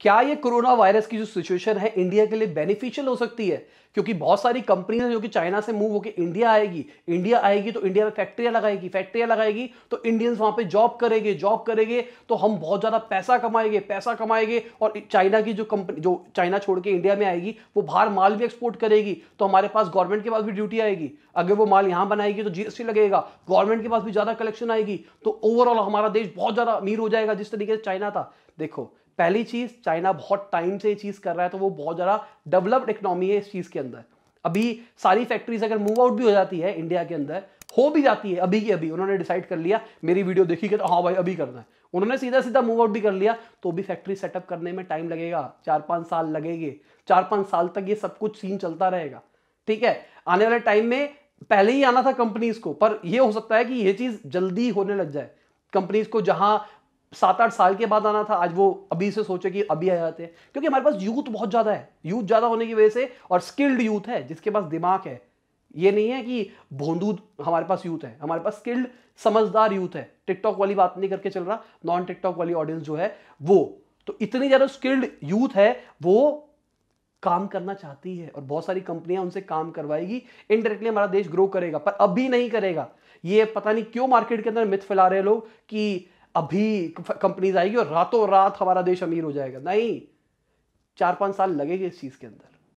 क्या ये corona virus की जो सिचुएशन है इंडिया के लिए बेनिफिशियल हो सकती है क्योंकि बहुत सारी कंपनी है जो कि चाइना से मूव होकर इंडिया आएगी इंडिया आएगी तो इंडिया में फैक्ट्रियां लगाएगी फैक्ट्रियां लगाएगी तो इंडियंस वहां पे जॉब करेंगे जॉब करेंगे तो हम बहुत ज़्यादा पैसा कमाएंगे पैसा कमाएंगे और चाइना की जो कंपनी जो चाइना छोड़ के इंडिया में आएगी वो बाहर माल भी एक्सपोर्ट करेगी तो हमारे पास गवर्नमेंट के पास भी ड्यूटी आएगी अगर वो माल यहाँ बनाएगी तो जीएसटी लगेगा गवर्नमेंट के पास भी ज़्यादा कलेक्शन आएगी तो ओवरऑल हमारा देश बहुत ज़्यादा अमीर हो जाएगा जिस तरीके से चाइना था देखो पहली चीज़ चाइना बहुत टाइम से ये चीज़ कर रहा है तो वो बहुत ज़्यादा डेवलप्ड इकोनॉमी है इस चीज़ के अंदर अभी सारी फैक्ट्रीज अगर मूव आउट भी हो जाती है इंडिया के अंदर हो भी जाती है अभी की अभी उन्होंने डिसाइड कर लिया मेरी वीडियो देखी तो हाँ भाई अभी करना है उन्होंने सीधा सीधा मूव आउट भी कर लिया तो भी फैक्ट्री सेटअप करने में टाइम लगेगा चार पांच साल लगेंगे चार पांच साल तक ये सब कुछ सीन चलता रहेगा ठीक है आने वाले टाइम में पहले ही आना था कंपनीज को पर यह हो सकता है कि यह चीज़ जल्दी होने लग जाए कंपनीज को जहां सात आठ साल के बाद आना था आज वो अभी से सोचे कि अभी आ जाते हैं क्योंकि हमारे पास यूथ बहुत ज़्यादा है यूथ ज़्यादा होने की वजह से और स्किल्ड यूथ है जिसके पास दिमाग है ये नहीं है कि भोंदू हमारे पास यूथ है हमारे पास स्किल्ड समझदार यूथ है टिकटॉक वाली बात नहीं करके चल रहा नॉन टिकटॉक वाली ऑडियंस जो है वो तो इतनी ज़्यादा स्किल्ड यूथ है वो काम करना चाहती है और बहुत सारी कंपनियां उनसे काम करवाएगी इनडायरेक्टली हमारा देश ग्रो करेगा पर अभी नहीं करेगा ये पता नहीं क्यों मार्केट के अंदर मिथ फैला रहे हैं लोग कि अभी कंपनीज आएगी और रातों रात हमारा देश अमीर हो जाएगा नहीं चार पांच साल लगेगी इस चीज के अंदर